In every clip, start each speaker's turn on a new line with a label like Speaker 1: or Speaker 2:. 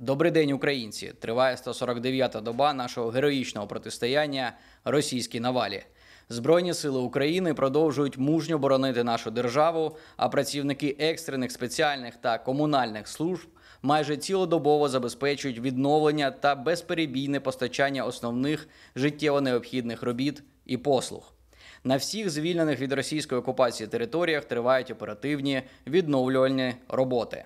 Speaker 1: Добрий день, українці! Триває 149-та доба нашого героїчного протистояння російській навалі. Збройні сили України продовжують мужньо боронити нашу державу, а працівники екстрених спеціальних та комунальних служб майже цілодобово забезпечують відновлення та безперебійне постачання основних життєво необхідних робіт і послуг. На всіх звільнених від російської окупації територіях тривають оперативні відновлювальні роботи.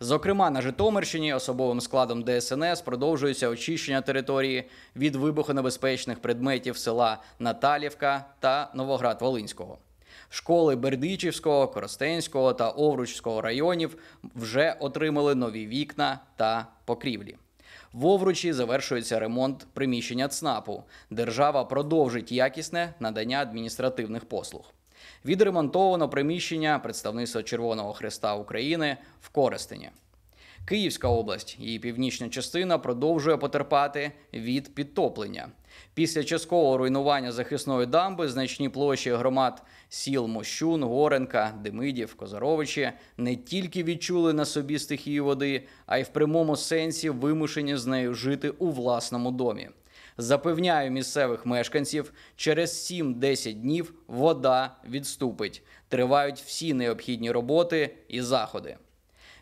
Speaker 1: Зокрема, на Житомирщині особовим складом ДСНС продовжується очищення території від вибухонебезпечних предметів села Наталівка та Новоград-Волинського. Школи Бердичівського, Коростенського та Овручського районів вже отримали нові вікна та покрівлі. В Овручі завершується ремонт приміщення ЦНАПу. Держава продовжить якісне надання адміністративних послуг. Відремонтовано приміщення представництва Червоного Хреста України в Коростені. Київська область, її північна частина, продовжує потерпати від підтоплення. Після часткового руйнування захисної дамби значні площі громад сіл Мощун, Горенка, Демидів, Козаровичі не тільки відчули на собі стихію води, а й в прямому сенсі вимушені з нею жити у власному домі. Запевняю місцевих мешканців, через 7-10 днів вода відступить. Тривають всі необхідні роботи і заходи.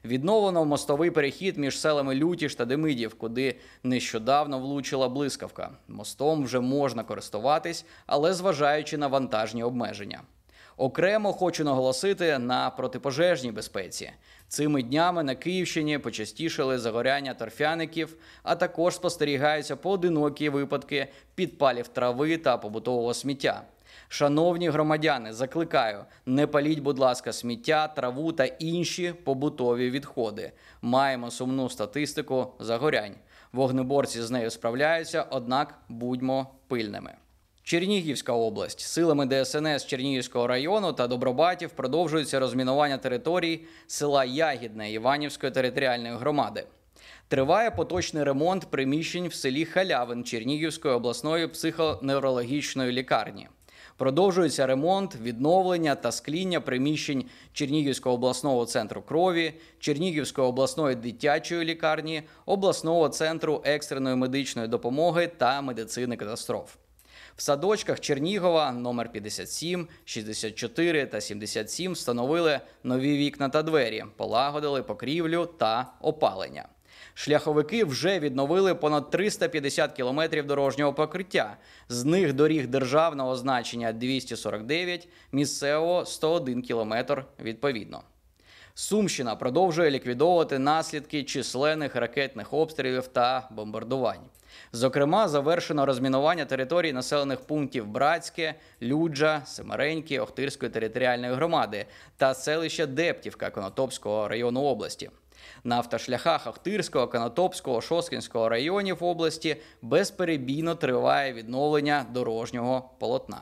Speaker 1: Відновлено мостовий перехід між селами Лютіш та Демидів, куди нещодавно влучила блискавка. Мостом вже можна користуватись, але зважаючи на вантажні обмеження. Окремо хочу наголосити на протипожежній безпеці. Цими днями на Київщині почастішили загоряння торфяників, а також спостерігаються поодинокі випадки підпалів трави та побутового сміття. Шановні громадяни, закликаю, не паліть, будь ласка, сміття, траву та інші побутові відходи. Маємо сумну статистику загорянь. Вогнеборці з нею справляються, однак будьмо пильними. Чернігівська область силами ДСНС Чернігівського району та Добробатів продовжується розмінування територій села Ягідне Іванівської територіальної громади. Триває поточний ремонт приміщень в селі Халявин Чернігівської обласної психоневрологічної лікарні. Продовжується ремонт, відновлення та скління приміщень Чернігівського обласного центру крові, Чернігівської обласної дитячої лікарні, обласного центру екстреної медичної допомоги та медицини катастроф. В садочках Чернігова номер 57, 64 та 77 встановили нові вікна та двері, полагодили покрівлю та опалення. Шляховики вже відновили понад 350 кілометрів дорожнього покриття. З них доріг державного значення 249, місцевого 101 кілометр відповідно. Сумщина продовжує ліквідовувати наслідки численних ракетних обстрілів та бомбардувань. Зокрема, завершено розмінування території населених пунктів Братське, Люджа, Семереньки, Охтирської територіальної громади та селища Дептівка Конотопського району області. На автошляхах Ахтирського, Канатопського, Шоскінського районів області безперебійно триває відновлення дорожнього полотна.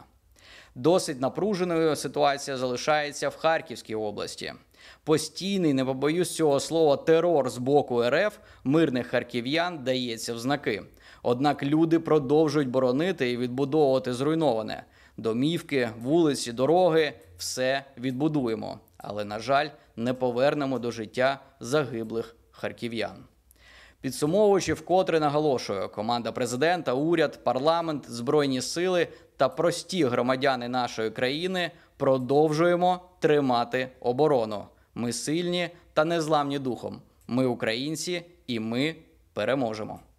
Speaker 1: Досить напруженою ситуація залишається в Харківській області. Постійний, не побоюсь цього слова, терор з боку РФ мирних харків'ян дається в знаки. Однак люди продовжують боронити і відбудовувати зруйноване. Домівки, вулиці, дороги все відбудуємо. Але, на жаль, не повернемо до життя загиблих харків'ян. Підсумовуючи, вкотре наголошую, команда президента, уряд, парламент, збройні сили та прості громадяни нашої країни продовжуємо тримати оборону. Ми сильні та незламні духом. Ми українці, і ми переможемо.